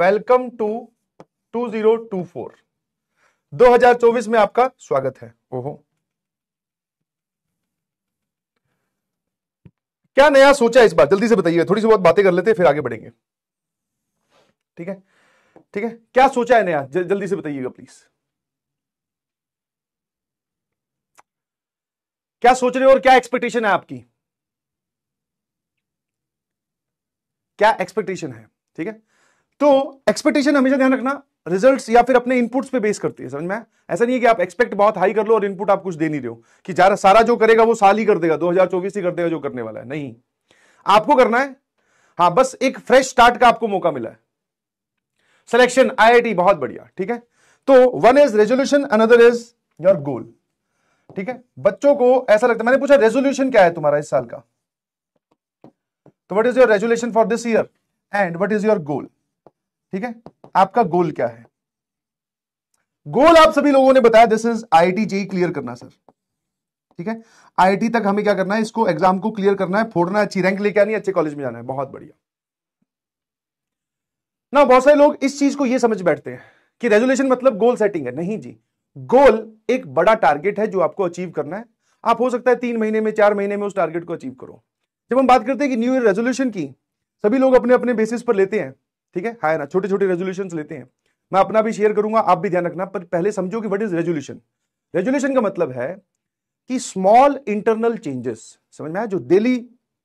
welcome to 2024 2024 में आपका स्वागत है ओहो क्या नया सोचा इस बार जल्दी से बताइए थोड़ी सी बहुत बातें कर लेते हैं फिर आगे बढ़ेंगे ठीक है ठीक है क्या सोचा है नया जल्दी से बताइएगा प्लीज क्या सोच रहे हो और क्या एक्सपेक्टेशन है आपकी क्या एक्सपेक्टेशन है ठीक है तो एक्सपेक्टेशन हमेशा ध्यान रखना रिजल्ट्स या फिर अपने इनपुट्स पे बेस करती है समझ में ऐसा नहीं है कि आप एक्सपेक्ट बहुत हाई कर लो और इनपुट आप कुछ दे नहीं रहे हो कि जरा सारा जो करेगा वो साल ही कर देगा 2024 ही कर देगा जो करने वाला है नहीं आपको करना है हाँ बस एक फ्रेश स्टार्ट का आपको मौका मिला है सिलेक्शन आईआईटी बहुत बढ़िया ठीक है तो one is resolution another is your goal ठीक है बच्चों को ऐसा लगता है मैंने पूछा रेजोल्यूशन क्या है तुम्हारा इस साल का तो what is your resolution for this year and what is your goal ठीक है आपका गोल क्या है गोल आप सभी लोगों ने बताया this is I T JEE clear करना सर ठीक है आई तक हमें क्या करना है इसको एग्जाम को क्लियर करना है फोड़ना है अच्छी रैंक लेके आनी है अच्छे कॉलेज में जाना है बहुत बढ़िया ना बहुत सारे लोग इस चीज को यह समझ बैठते हैं कि रेजुलेशन मतलब गोल सेटिंग है नहीं जी गोल एक बड़ा टारगेट है जो आपको अचीव करना है आप हो सकता है तीन महीने में चार महीने में उस टारगेट को अचीव करो जब हम बात करते हैं कि न्यू ईयर रेजोल्यूशन की सभी लोग अपने अपने बेसिस पर लेते हैं ठीक है हाय ना छोटे छोटे रेजोल्यूशन लेते हैं मैं अपना भी शेयर करूंगा आप भी ध्यान रखना पर पहले समझो कि वट इज रेजोल्यूशन रेजोल्यूशन का मतलब है कि स्मॉल इंटरनल चेंजेस समझ में आया जो डेली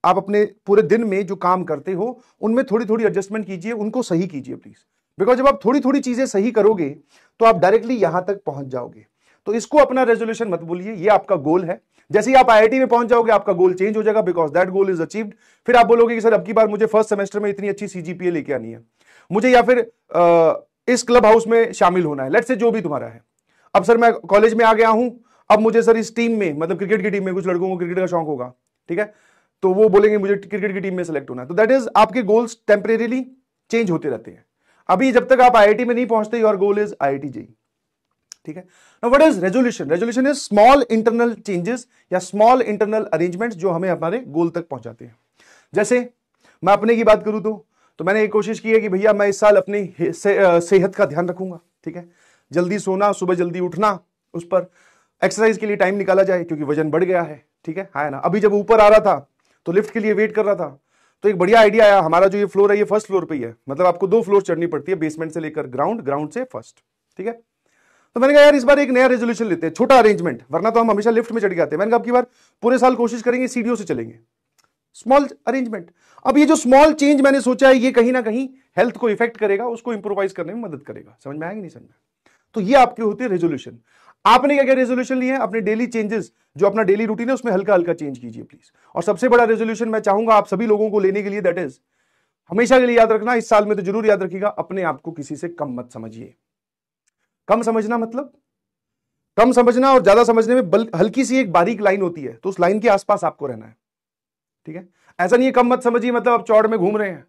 आप अपने पूरे दिन में जो काम करते हो उनमें थोड़ी थोड़ी एडजस्टमेंट कीजिए उनको सही कीजिए प्लीज बिकॉज जब आप थोड़ी थोड़ी चीजें सही करोगे तो आप डायरेक्टली यहां तक पहुंच जाओगे तो इसको अपना रेजोल्यूशन मत बोलिए ये आपका गोल है जैसे ही आप आईआईटी में पहुंच जाओगे आपका गोल चेंज हो जाएगा because that goal is achieved फिर आप बोलोगे कि सर अब की बार मुझे फर्स्ट सेमेस्टर में इतनी अच्छी सीजीपीए लेके आनी है मुझे या फिर आ, इस क्लब हाउस में शामिल होना है लेट से जो भी तुम्हारा है अब सर मैं कॉलेज में आ गया हूं अब मुझे सर इस टीम में मतलब क्रिकेट की टीम में कुछ लड़कों को क्रिकेट का शौक होगा ठीक है तो वो बोलेंगे मुझे क्रिकेट की टीम में सेलेक्ट होना है तो दैट इज आपके गोल्स टेम्परेली चेंज होते रहते हैं अभी जब तक आप आईआईटी में नहीं पहुंचते योर गोल इज आई आई ठीक है ना what is resolution resolution is small internal changes या स्मॉल इंटरनल अरेंजमेंट जो हमें हमारे गोल तक पहुंचाते हैं जैसे मैं अपने की बात करूं तो तो मैंने ये कोशिश की है कि भैया मैं इस साल अपनी से, सेहत का ध्यान रखूंगा ठीक है जल्दी सोना सुबह जल्दी उठना उस पर एक्सरसाइज के लिए टाइम निकाला जाए क्योंकि वजन बढ़ गया है ठीक है हाँ ना अभी जब ऊपर आ रहा था तो लिफ्ट के लिए वेट कर रहा था तो एक बढ़िया आइडिया आया हमारा जो ये फ्लोर है ये फर्स्ट फ्लोर पर ही है मतलब आपको दो फ्लोर चढ़नी पड़ती है बेसमेंट से लेकर ग्राउंड ग्राउंड से फर्स्ट ठीक है तो मैंने कहा यार इस बार एक नया रेजोल्यूशन लेते हैं छोटा अरेंजमेंट वरना तो हम हमेशा लिफ्ट में चढ़ जाते हैं मैंने कहा अब की बार पूरे साल कोशिश करेंगे सीडीओ से चलेंगे स्मॉल अरेंजमेंट अब ये जो स्मॉल चेंज मैंने सोचा है ये कहीं ना कहीं हेल्थ को इफेक्ट करेगा उसको इंप्रोवाइज करने में मदद करेगा समझ में आएंगे नहीं समझ में तो ये आपके होते हैं रेजोल्यूशन आपने क्या क्या रेजोल्यूशन लिए अपने डेली चेंजेस जो अपना डेली रूटीन है उसमें हल्का हल्का चेंज कीजिए प्लीज और सबसे बड़ा रेजोल्यूशन मैं चाहूंगा आप सभी लोगों को लेने के लिए दैट इज हमेशा के लिए याद रखना इस साल में तो जरूर याद रखिएगा अपने आप को किसी से कम मत समझिए कम समझना मतलब कम समझना और ज्यादा समझने में हल्की सी एक बारीक लाइन होती है तो उस लाइन के आसपास आपको रहना है ठीक है ऐसा नहीं है कम मत समझिए मतलब आप चौड़ में घूम रहे हैं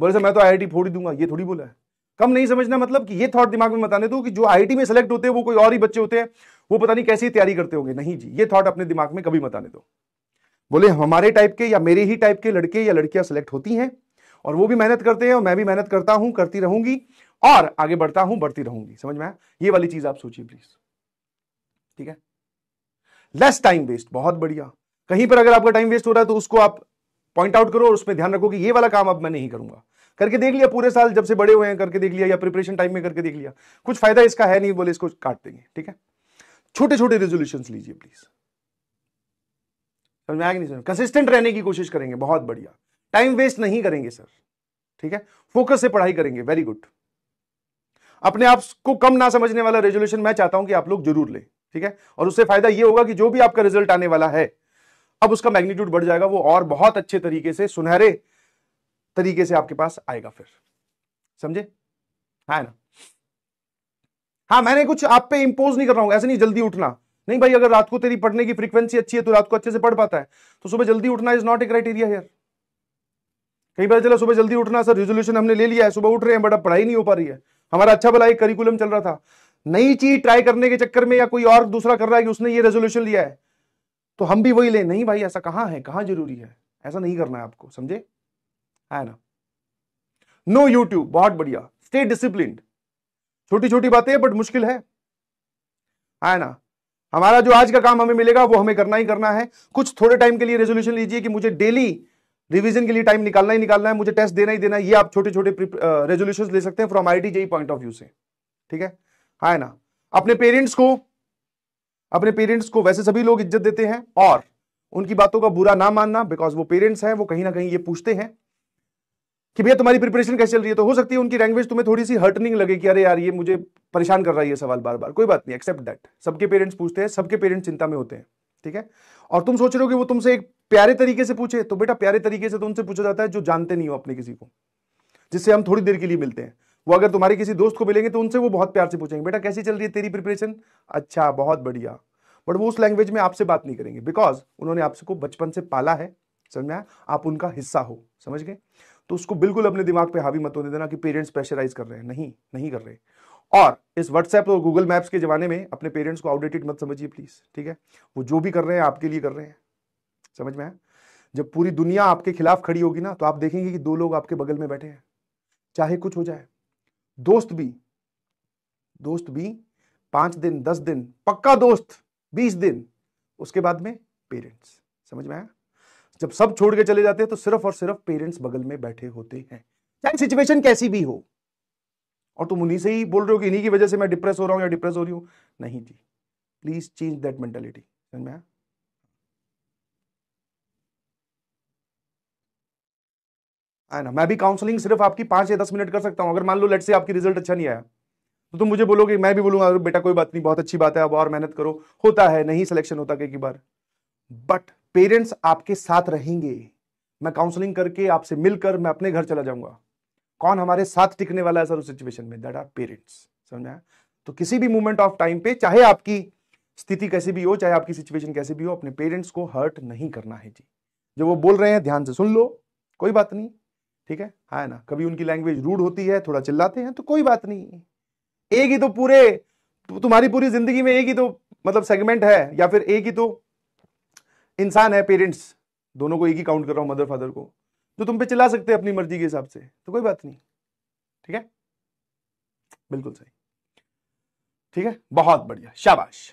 बोले सर मैं तो आई फोड़ दूंगा ये थोड़ी बोला है कम नहीं समझना मतलब कि ये थॉट दिमाग में बताने दो कि जो आई में सेलेक्ट होते हैं वो कोई और ही बच्चे होते हैं वो पता नहीं कैसी तैयारी करते होंगे नहीं जी ये थॉट अपने दिमाग में कभी बताने दो बोले हमारे टाइप के या मेरे ही टाइप के लड़के या लड़कियां सेलेक्ट होती हैं और वो भी मेहनत करते हैं और मैं भी मेहनत करता हूं करती रहूंगी और आगे बढ़ता हूं बढ़ती रहूंगी समझ में आया ये वाली चीज आप सोचिए प्लीज ठीक है लेस टाइम वेस्ट बहुत बढ़िया कहीं पर अगर आपका टाइम वेस्ट हो रहा है तो उसको आप पॉइंट आउट करो और उसमें ध्यान रखो कि ये वाला काम अब मैं नहीं करूंगा करके देख लिया पूरे साल जब से बड़े हुए हैं करके देख लिया या प्रिपरेशन टाइम में करके देख लिया कुछ फायदा इसका है नहीं बोले इसको काट देंगे ठीक है छोटे छोटे रेजोल्यूशन लीजिए प्लीज समझ में आएगा नहीं कंसिस्टेंट रहने की कोशिश करेंगे बहुत बढ़िया टाइम वेस्ट नहीं करेंगे सर ठीक है फोकस से पढ़ाई करेंगे वेरी गुड अपने आप को कम ना समझने वाला रेजोल्यूशन मैं चाहता हूं कि आप लोग जरूर लें ठीक है और उससे फायदा यह होगा कि जो भी आपका रिजल्ट आने वाला है अब उसका मैग्नीट्यूड बढ़ जाएगा वो और बहुत अच्छे तरीके से सुनहरे तरीके से आपके पास आएगा फिर समझे है ना हाँ मैंने कुछ आप पे इंपोज नहीं कर रहा हूं ऐसे नहीं जल्दी उठना नहीं भाई अगर रात को तेरी पढ़ने की फ्रीक्वेंसी अच्छी है तो रात को अच्छे से पढ़ पाता है तो सुबह जल्दी उठना is not a criteria here कई बार चला सुबह जल्दी उठना सर रेजोल्यूशन हमने ले लिया है सुबह उठ रहे हैं बट अब पढ़ाई नहीं हो पा रही है हमारा अच्छा भला एक करिकुलम चल रहा था नई चीज ट्राई करने के चक्कर में या कोई और दूसरा कर रहा है कि उसने ये रेजोल्यूशन लिया है तो हम भी वही ले नहीं भाई ऐसा कहां है कहां जरूरी है ऐसा नहीं करना है आपको समझे है ना नो यूट्यूब बहुत बढ़िया स्टे डिसिप्लिन छोटी छोटी बातें बट मुश्किल है है ना हमारा जो आज का काम हमें मिलेगा वो हमें करना ही करना है कुछ थोड़े टाइम के लिए रेजोल्यूशन लीजिए कि मुझे डेली रिवीजन के लिए टाइम निकालना ही निकालना है मुझे टेस्ट देना ही देना है ये आप छोटे छोटे रेजोल्यूशन ले सकते हैं from I T point of view से ठीक है हा है ना अपने पेरेंट्स को अपने पेरेंट्स को वैसे सभी लोग इज्जत देते हैं और उनकी बातों का बुरा ना मानना बिकॉज वो पेरेंट्स हैं वो कहीं ना कहीं ये पूछते हैं कि भैया तुम्हारी प्रिपरेशन कैसे चल रही है तो हो सकती है उनकी लैंग्वेज तुम्हें थोड़ी सी हर्टनिंग लगे कि अरे यार ये मुझे परेशान कर रहा है ये सवाल बार बार कोई बात नहीं एक्सेप्ट दैट सबके पेरेंट्स पूछते हैं सबके पेरेंट्स चिंता में होते हैं ठीक है और तुम सोच रहे हो कि वो तुमसे एक प्यारे तरीके से पूछे तो बेटा प्यारे तरीके से तो उनसे पूछा जाता है जो जानते नहीं हो अपने किसी को जिससे हम थोड़ी देर के लिए मिलते हैं वो अगर तुम्हारे किसी दोस्त को मिलेंगे तो उनसे वो बहुत प्यार से पूछेंगे बेटा कैसी चल रही है तेरी प्रिपरेशन अच्छा बहुत बढ़िया बट वो उस लैंग्वेज में आपसे बात नहीं करेंगे बिकॉज उन्होंने आपसे को बचपन से पाला है समझ में आया आप उनका हिस्सा हो समझ गए तो उसको बिल्कुल अपने दिमाग पे हावी मत होने देना कि पेरेंट्स प्रेशराइज कर रहे हैं नहीं नहीं कर रहे हैं और इस व्हाट्सएप और गूगल मैप्स के जमाने में अपने पेरेंट्स को आउटडेटेड मत समझिए प्लीज ठीक है वो जो भी कर रहे हैं आपके लिए कर रहे हैं समझ में आया जब पूरी दुनिया आपके खिलाफ खड़ी होगी ना तो आप देखेंगे कि दो लोग आपके बगल में बैठे हैं चाहे कुछ हो जाए दोस्त भी दोस्त भी पांच दिन दस दिन पक्का दोस्त बीस दिन उसके बाद में पेरेंट्स समझ में आया जब सब छोड़ के चले जाते हैं तो सिर्फ और सिर्फ पेरेंट्स बगल में बैठे होते हैं चाहे सिचुएशन कैसी भी हो और तुम उन्हीं से ही बोल रहे हो कि इन्हीं की वजह से मैं डिप्रेस हो रहा हूँ या डिप्रेस हो रही हूँ नहीं जी प्लीज चेंज दैट मेंटेलिटी में ना मैं भी काउंसलिंग सिर्फ आपकी पांच या दस मिनट कर सकता हूँ अगर मान लो लेट से आपकी रिजल्ट अच्छा नहीं आया तो तुम मुझे बोलोगे मैं भी बोलूंगा अगर बेटा कोई बात नहीं बहुत अच्छी बात है अब और मेहनत करो होता है नहीं सिलेक्शन होता कई बार बट पेरेंट्स आपके साथ रहेंगे मैं काउंसलिंग करके आपसे मिलकर मैं अपने घर चला जाऊंगा कौन हमारे साथ टिकने वाला है सर उस सिचुएशन में दैट आर पेरेंट्स समझ आया तो किसी भी मोमेंट ऑफ टाइम पे चाहे आपकी स्थिति कैसी भी हो चाहे आपकी सिचुएशन कैसी भी हो अपने पेरेंट्स को हर्ट नहीं करना है जी जो वो बोल रहे हैं ध्यान से सुन लो कोई बात नहीं ठीक है हाँ ना कभी उनकी लैंग्वेज रूड होती है थोड़ा चिल्लाते हैं तो कोई बात नहीं एक ही तो पूरे तुम्हारी पूरी जिंदगी में एक ही तो मतलब सेगमेंट है या फिर एक ही तो इंसान है पेरेंट्स दोनों को एक ही काउंट कर रहा हूं मदर फादर को जो तुम पे चिल्ला सकते हैं अपनी मर्जी के हिसाब से तो कोई बात नहीं ठीक है बिल्कुल सही ठीक है बहुत बढ़िया शाबाश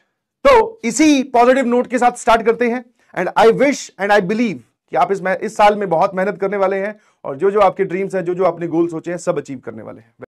तो इसी पॉजिटिव नोट के साथ स्टार्ट करते हैं and I wish and I believe कि आप इस इस साल में बहुत मेहनत करने वाले हैं और जो जो आपके ड्रीम्स हैं जो जो आपने गोल सोचे हैं सब अचीव करने वाले हैं